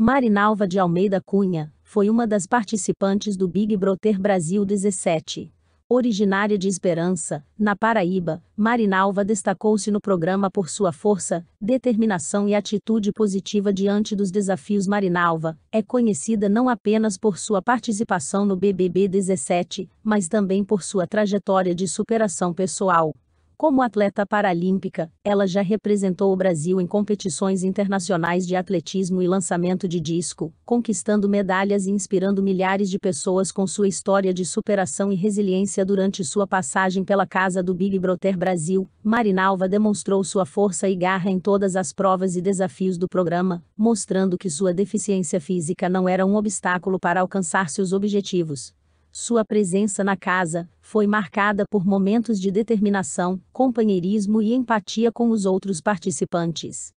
Marinalva de Almeida Cunha, foi uma das participantes do Big Brother Brasil 17. Originária de Esperança, na Paraíba, Marinalva destacou-se no programa por sua força, determinação e atitude positiva diante dos desafios. Marinalva é conhecida não apenas por sua participação no BBB 17, mas também por sua trajetória de superação pessoal. Como atleta paralímpica, ela já representou o Brasil em competições internacionais de atletismo e lançamento de disco, conquistando medalhas e inspirando milhares de pessoas com sua história de superação e resiliência durante sua passagem pela casa do Big Brother Brasil. Marinalva demonstrou sua força e garra em todas as provas e desafios do programa, mostrando que sua deficiência física não era um obstáculo para alcançar seus objetivos. Sua presença na casa foi marcada por momentos de determinação, companheirismo e empatia com os outros participantes.